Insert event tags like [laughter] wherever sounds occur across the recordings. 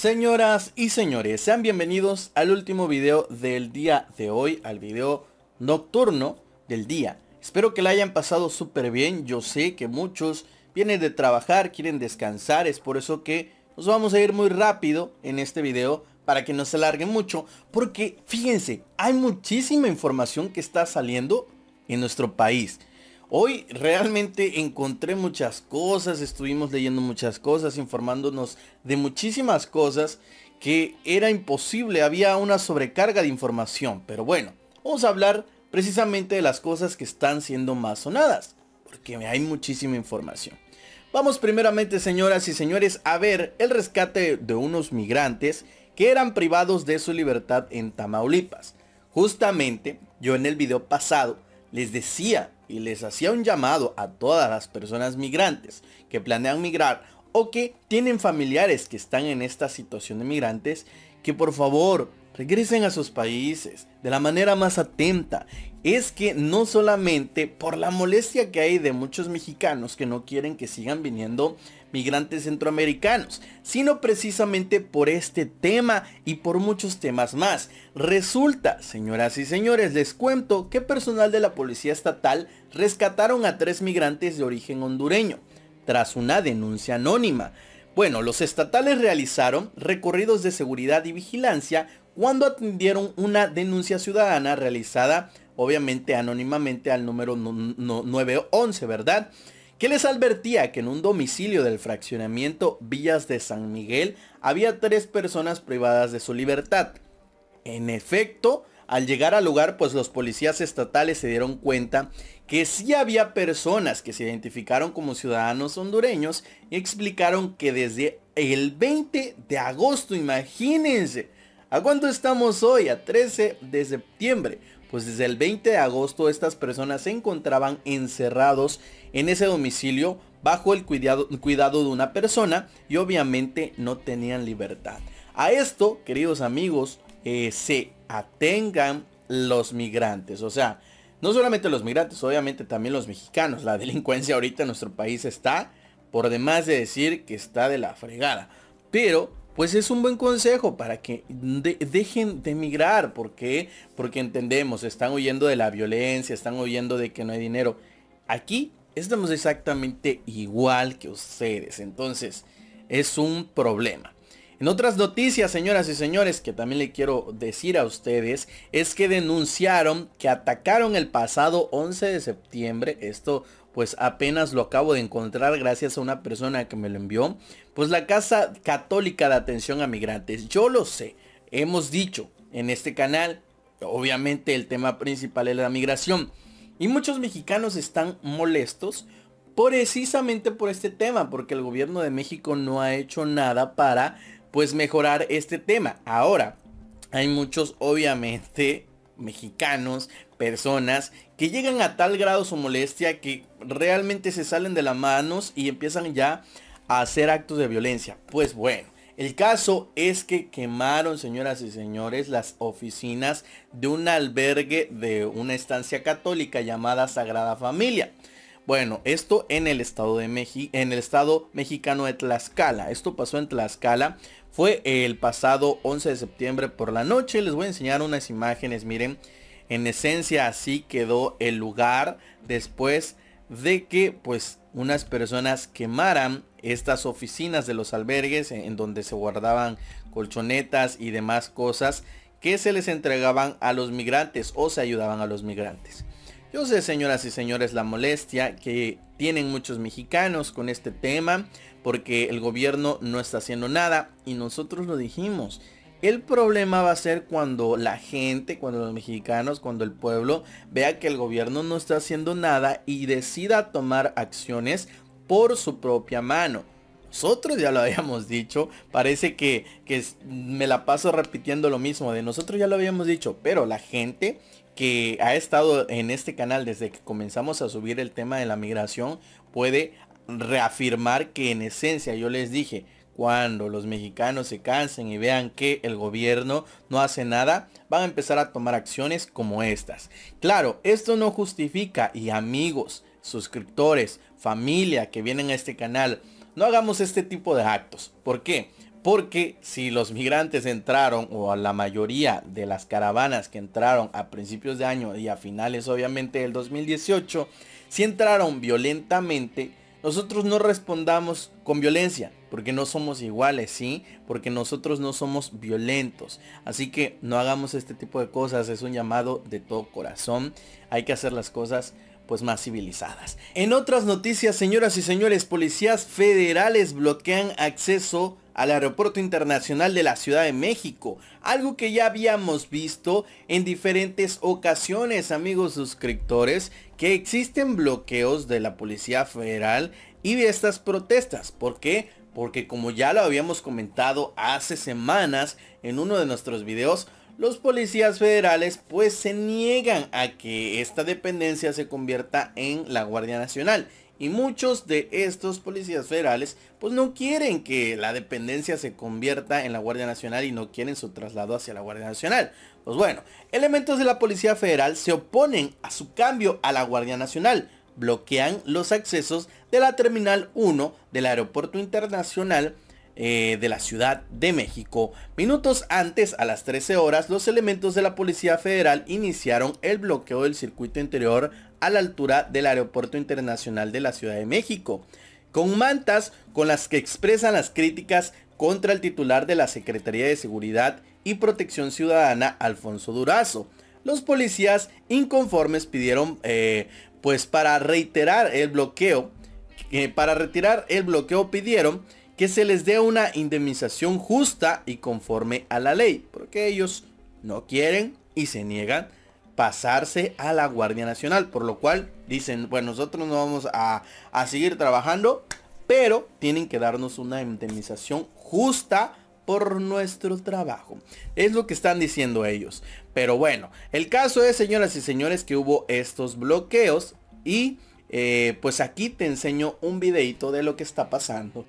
Señoras y señores, sean bienvenidos al último video del día de hoy, al video nocturno del día. Espero que la hayan pasado súper bien, yo sé que muchos vienen de trabajar, quieren descansar, es por eso que nos vamos a ir muy rápido en este video para que no se alargue mucho, porque fíjense, hay muchísima información que está saliendo en nuestro país. Hoy realmente encontré muchas cosas, estuvimos leyendo muchas cosas, informándonos de muchísimas cosas que era imposible, había una sobrecarga de información. Pero bueno, vamos a hablar precisamente de las cosas que están siendo más sonadas, porque hay muchísima información. Vamos primeramente, señoras y señores, a ver el rescate de unos migrantes que eran privados de su libertad en Tamaulipas. Justamente, yo en el video pasado les decía y les hacía un llamado a todas las personas migrantes que planean migrar o que tienen familiares que están en esta situación de migrantes que por favor regresen a sus países de la manera más atenta es que no solamente por la molestia que hay de muchos mexicanos que no quieren que sigan viniendo migrantes centroamericanos, sino precisamente por este tema y por muchos temas más. Resulta, señoras y señores, les cuento que personal de la Policía Estatal rescataron a tres migrantes de origen hondureño, tras una denuncia anónima. Bueno, los estatales realizaron recorridos de seguridad y vigilancia cuando atendieron una denuncia ciudadana realizada obviamente anónimamente al número 911, ¿verdad? que les advertía que en un domicilio del fraccionamiento Villas de San Miguel había tres personas privadas de su libertad. En efecto, al llegar al lugar, pues los policías estatales se dieron cuenta que sí había personas que se identificaron como ciudadanos hondureños y explicaron que desde el 20 de agosto, imagínense, ¿a cuánto estamos hoy? A 13 de septiembre pues desde el 20 de agosto estas personas se encontraban encerrados en ese domicilio bajo el cuidado, cuidado de una persona y obviamente no tenían libertad. A esto, queridos amigos, eh, se atengan los migrantes, o sea, no solamente los migrantes, obviamente también los mexicanos. La delincuencia ahorita en nuestro país está, por demás de decir que está de la fregada. Pero pues es un buen consejo para que dejen de emigrar. ¿Por Porque entendemos, están huyendo de la violencia, están huyendo de que no hay dinero. Aquí estamos exactamente igual que ustedes. Entonces, es un problema. En otras noticias, señoras y señores, que también le quiero decir a ustedes, es que denunciaron que atacaron el pasado 11 de septiembre, esto pues apenas lo acabo de encontrar gracias a una persona que me lo envió, pues la Casa Católica de Atención a Migrantes. Yo lo sé, hemos dicho en este canal, obviamente el tema principal es la migración. Y muchos mexicanos están molestos precisamente por este tema, porque el gobierno de México no ha hecho nada para pues mejorar este tema. Ahora, hay muchos obviamente mexicanos, personas que llegan a tal grado su molestia que realmente se salen de las manos y empiezan ya a hacer actos de violencia. Pues bueno, el caso es que quemaron, señoras y señores, las oficinas de un albergue de una estancia católica llamada Sagrada Familia. Bueno, esto en el estado de México, en el estado mexicano de Tlaxcala. Esto pasó en Tlaxcala. Fue el pasado 11 de septiembre por la noche. Les voy a enseñar unas imágenes, miren. En esencia así quedó el lugar después de que pues unas personas quemaran estas oficinas de los albergues en donde se guardaban colchonetas y demás cosas que se les entregaban a los migrantes o se ayudaban a los migrantes. Yo sé, señoras y señores, la molestia que tienen muchos mexicanos con este tema porque el gobierno no está haciendo nada y nosotros lo dijimos. El problema va a ser cuando la gente, cuando los mexicanos, cuando el pueblo vea que el gobierno no está haciendo nada y decida tomar acciones por su propia mano. Nosotros ya lo [laughs] habíamos dicho, parece que, que me la paso repitiendo lo mismo, de nosotros ya lo habíamos dicho, pero la gente que ha estado en este canal desde que comenzamos a subir el tema de la migración puede reafirmar que en esencia yo les dije, cuando los mexicanos se cansen y vean que el gobierno no hace nada, van a empezar a tomar acciones como estas. Claro, esto no justifica y amigos, suscriptores, familia que vienen a este canal, no hagamos este tipo de actos. ¿Por qué? Porque si los migrantes entraron o la mayoría de las caravanas que entraron a principios de año y a finales obviamente del 2018, si entraron violentamente, nosotros no respondamos con violencia, porque no somos iguales, ¿sí? Porque nosotros no somos violentos. Así que no hagamos este tipo de cosas, es un llamado de todo corazón. Hay que hacer las cosas pues más civilizadas. En otras noticias, señoras y señores, policías federales bloquean acceso al Aeropuerto Internacional de la Ciudad de México, algo que ya habíamos visto en diferentes ocasiones, amigos suscriptores, que existen bloqueos de la Policía Federal y de estas protestas. ¿Por qué? Porque como ya lo habíamos comentado hace semanas en uno de nuestros videos, los policías federales pues se niegan a que esta dependencia se convierta en la Guardia Nacional y muchos de estos policías federales pues no quieren que la dependencia se convierta en la Guardia Nacional y no quieren su traslado hacia la Guardia Nacional. Pues bueno, elementos de la Policía Federal se oponen a su cambio a la Guardia Nacional. Bloquean los accesos de la Terminal 1 del Aeropuerto Internacional eh, de la Ciudad de México. Minutos antes, a las 13 horas, los elementos de la Policía Federal iniciaron el bloqueo del circuito interior a la altura del Aeropuerto Internacional de la Ciudad de México, con mantas con las que expresan las críticas contra el titular de la Secretaría de Seguridad y Protección Ciudadana, Alfonso Durazo. Los policías inconformes pidieron, eh, pues para reiterar el bloqueo, eh, para retirar el bloqueo pidieron que se les dé una indemnización justa y conforme a la ley, porque ellos no quieren y se niegan pasarse a la Guardia Nacional. Por lo cual dicen, bueno, nosotros no vamos a, a seguir trabajando, pero tienen que darnos una indemnización justa por nuestro trabajo. Es lo que están diciendo ellos. Pero bueno, el caso es, señoras y señores, que hubo estos bloqueos y eh, pues aquí te enseño un videito de lo que está pasando.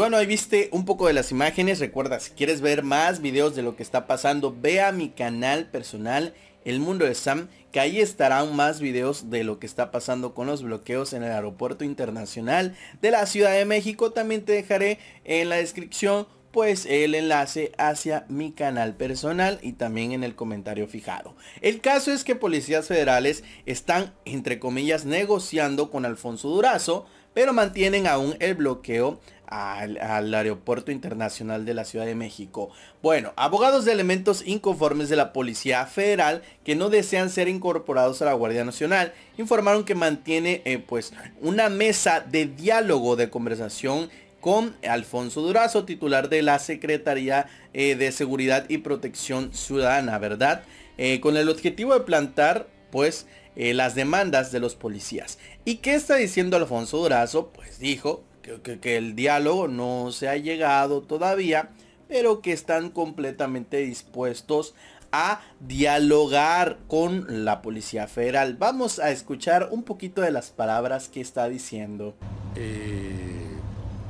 bueno, ahí viste un poco de las imágenes. Recuerda, si quieres ver más videos de lo que está pasando, ve a mi canal personal, El Mundo de Sam, que ahí estarán más videos de lo que está pasando con los bloqueos en el aeropuerto internacional de la Ciudad de México. También te dejaré en la descripción pues el enlace hacia mi canal personal y también en el comentario fijado. El caso es que policías federales están, entre comillas, negociando con Alfonso Durazo, pero mantienen aún el bloqueo al, Aeropuerto Internacional de la Ciudad de México. Bueno, abogados de elementos inconformes de la Policía Federal que no desean ser incorporados a la Guardia Nacional informaron que mantiene eh, pues una mesa de diálogo de conversación con Alfonso Durazo, titular de la Secretaría eh, de Seguridad y Protección Ciudadana, ¿verdad? Eh, con el objetivo de plantar pues las demandas de los policías. ¿Y qué está diciendo Alfonso Durazo? Pues dijo que, el diálogo no se ha llegado todavía, pero que están completamente dispuestos a dialogar con la Policía Federal. Vamos a escuchar un poquito de las palabras que está diciendo. Eh,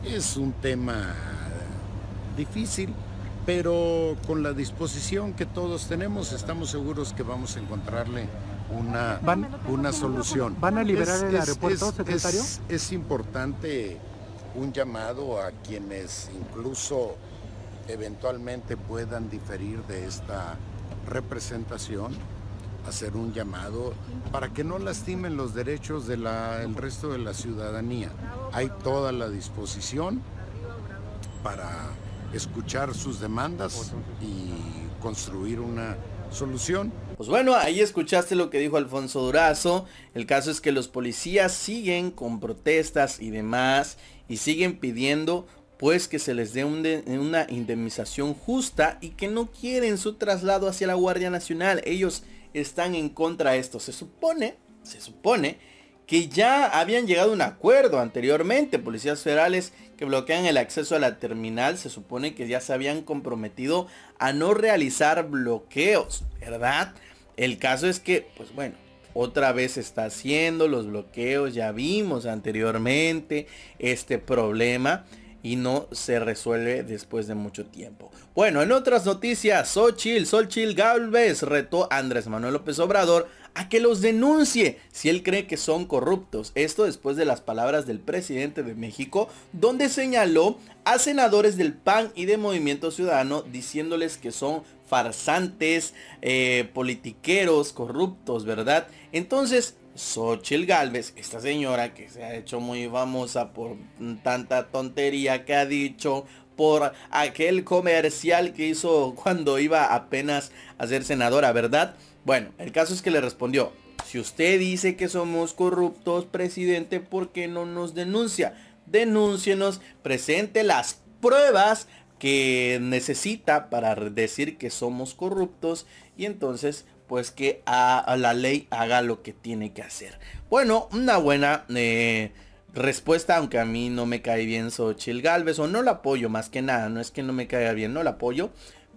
es un tema difícil, pero con la disposición que todos tenemos estamos seguros que vamos a encontrarle una, una solución. ¿Van a liberar el aeropuerto, secretario? es importante un llamado a quienes incluso eventualmente puedan diferir de esta representación, hacer un llamado para que no lastimen los derechos del resto de la ciudadanía. Hay toda la disposición para escuchar sus demandas y construir una solución. Pues bueno, ahí escuchaste lo que dijo Alfonso Durazo. El caso es que los policías siguen con protestas y demás y siguen pidiendo pues que se les dé una indemnización justa y que no quieren su traslado hacia la Guardia Nacional. Ellos están en contra de esto. Se supone, se supone que ya habían llegado a un acuerdo anteriormente. Policías federales que bloquean el acceso a la terminal se supone que ya se habían comprometido a no realizar bloqueos, ¿verdad? El caso es que, pues bueno, otra vez está haciendo los bloqueos, ya vimos anteriormente este problema y no se resuelve después de mucho tiempo. Bueno, en otras noticias, Sochil, Solchil Galvez retó a Andrés Manuel López Obrador a que los denuncie si él cree que son corruptos. Esto después de las palabras del presidente de México, donde señaló a senadores del PAN y de Movimiento Ciudadano diciéndoles que son farsantes, eh, politiqueros, corruptos, ¿verdad? Entonces, Sochel Galvez, esta señora que se ha hecho muy famosa por tanta tontería que ha dicho, por aquel comercial que hizo cuando iba apenas a ser senadora, ¿verdad? Bueno, el caso es que le respondió, si usted dice que somos corruptos, presidente, ¿por qué no nos denuncia? Denúncienos, presente las pruebas que necesita para decir que somos corruptos y entonces pues que a, la ley haga lo que tiene que hacer. Bueno, una buena eh, respuesta, aunque a mí no me cae bien sochi Galvez o no la apoyo más que nada, no es que no me caiga bien, no la apoyo,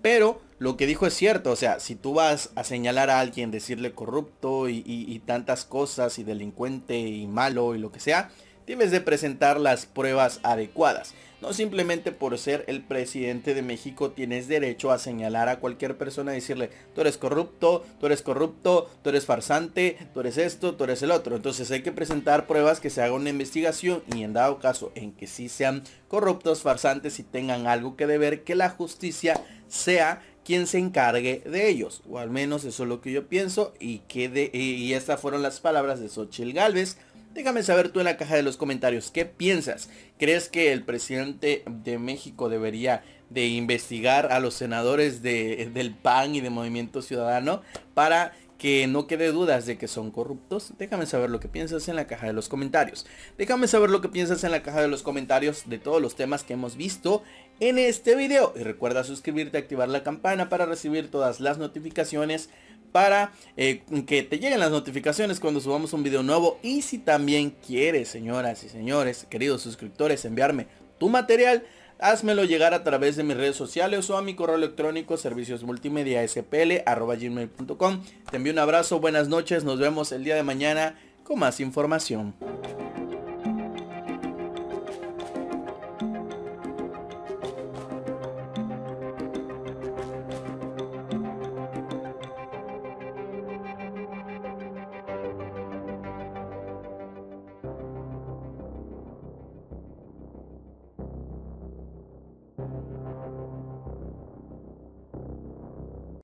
pero lo que dijo es cierto, o sea, si tú vas a señalar a alguien, decirle corrupto y tantas cosas y delincuente y malo y lo que sea, tienes de presentar las pruebas adecuadas. No simplemente por ser el presidente de México tienes derecho a señalar a cualquier persona y decirle, tú eres corrupto, tú eres corrupto, tú eres farsante, tú eres esto, tú eres el otro. Entonces hay que presentar pruebas que se haga una investigación y en dado caso en que sí sean corruptos, farsantes y tengan algo que deber, que la justicia sea quien se encargue de ellos. O al menos eso es lo que yo pienso y, que y estas fueron las palabras de Xochitl Galvez Déjame saber tú en la caja de los comentarios, ¿qué piensas? ¿Crees que el presidente de México debería de investigar a los senadores del PAN y de Movimiento Ciudadano para que no quede dudas de que son corruptos? Déjame saber lo que piensas en la caja de los comentarios. Déjame saber lo que piensas en la caja de los comentarios de todos los temas que hemos visto en este video. Y recuerda suscribirte, y activar la campana para recibir todas las notificaciones para eh, que te lleguen las notificaciones cuando subamos un video nuevo. Y si también quieres, señoras y señores, queridos suscriptores, enviarme tu material, házmelo llegar a través de mis redes sociales o a mi correo electrónico gmail.com Te envío un abrazo, buenas noches, nos vemos el día de mañana con más información.